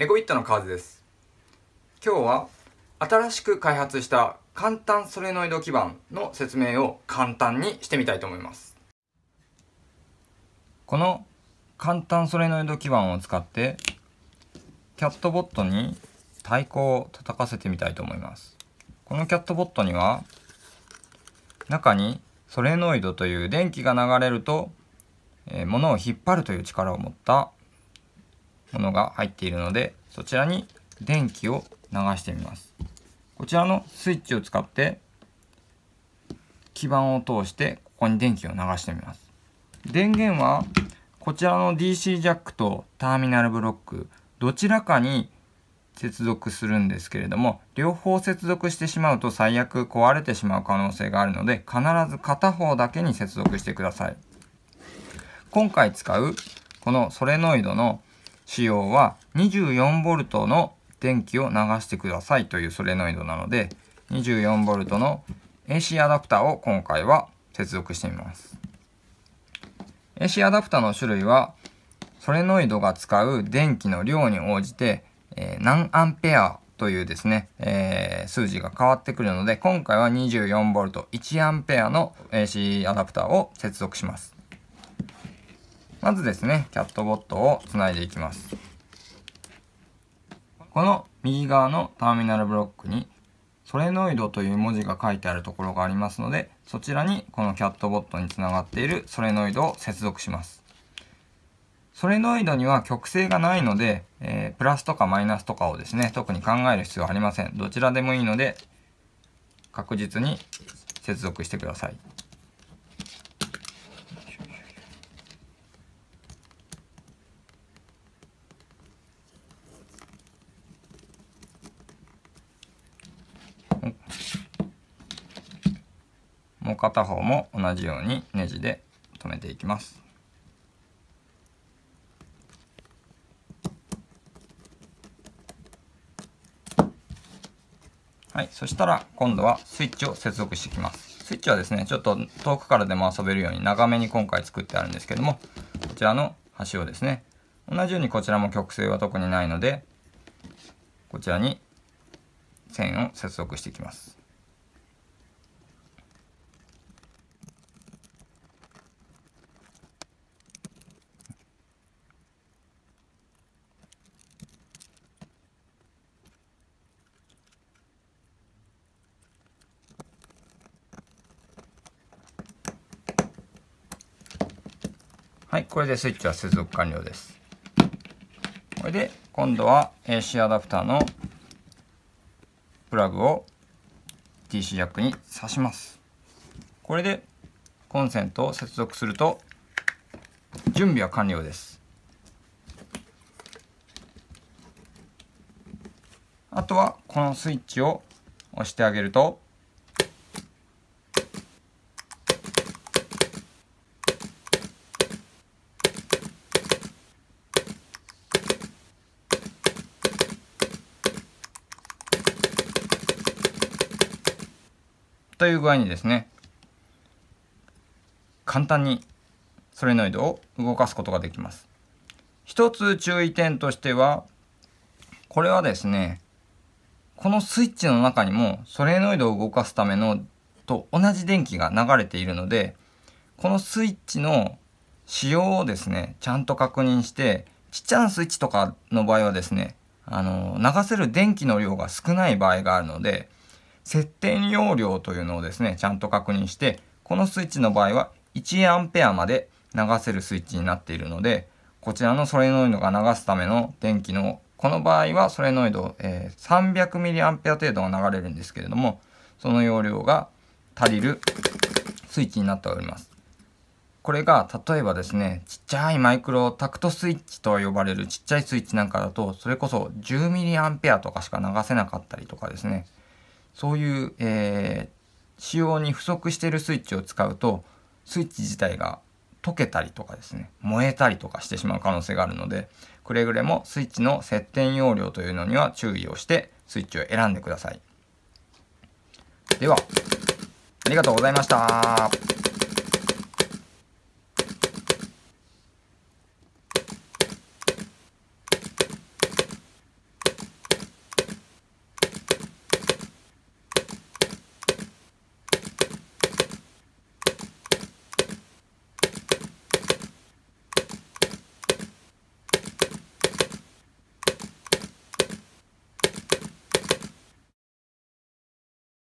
ネコビットのカーズです。今日は新しく開発した簡単ソレノイド基板の説明を簡単にしてみたいと思います。この簡単ソレノイド基板を使ってキャットボットに太鼓を叩かせてみたいと思います。このキャットボットには中にソレノイドという電気が流れると、えー、物を引っ張るという力を持ったものが入っているのでそちらに電気を流してみますこちらのスイッチを使って基板を通してここに電気を流してみます電源はこちらの DC ジャックとターミナルブロックどちらかに接続するんですけれども両方接続してしまうと最悪壊れてしまう可能性があるので必ず片方だけに接続してください今回使うこのソレノイドの仕様は 24V の電気を流してくださいというソレノイドなので 24V の AC アダプターを今回は接続してみます AC アダプターの種類はソレノイドが使う電気の量に応じて、えー、何アンペアというですね、えー、数字が変わってくるので今回は 24V1A の AC アダプターを接続しますまずですね、キャットボットをつないでいきます。この右側のターミナルブロックに、ソレノイドという文字が書いてあるところがありますので、そちらにこのキャットボットにつながっているソレノイドを接続します。ソレノイドには極性がないので、えー、プラスとかマイナスとかをですね、特に考える必要はありません。どちらでもいいので、確実に接続してください。もう片方も同じようにネジで留めていきます。はい、そしたら今度はスイッチを接続していきます。スイッチはですね、ちょっと遠くからでも遊べるように長めに今回作ってあるんですけども、こちらの端をですね、同じようにこちらも曲線は特にないので、こちらに線を接続していきます。はい、これでスイッチは接続完了です。これで今度は AC アダプターのプラグを DC ジャックに挿します。これでコンセントを接続すると準備は完了です。あとはこのスイッチを押してあげるとという具合にですね簡単にソレノイドを動かすことができます。一つ注意点としてはこれはですねこのスイッチの中にもソレノイドを動かすためのと同じ電気が流れているのでこのスイッチの仕様をですねちゃんと確認してちっちゃなスイッチとかの場合はですねあの流せる電気の量が少ない場合があるので設定容量というのをですね、ちゃんと確認して、このスイッチの場合は 1A まで流せるスイッチになっているので、こちらのソレノイドが流すための電気の、この場合はソレノイド、えー、300mA 程度が流れるんですけれども、その容量が足りるスイッチになっております。これが例えばですね、ちっちゃいマイクロタクトスイッチと呼ばれるちっちゃいスイッチなんかだと、それこそ 10mA とかしか流せなかったりとかですね、そういう、えー、使用に不足してるスイッチを使うとスイッチ自体が溶けたりとかですね燃えたりとかしてしまう可能性があるのでくれぐれもスイッチの接点容量というのには注意をしてスイッチを選んでくださいではありがとうございました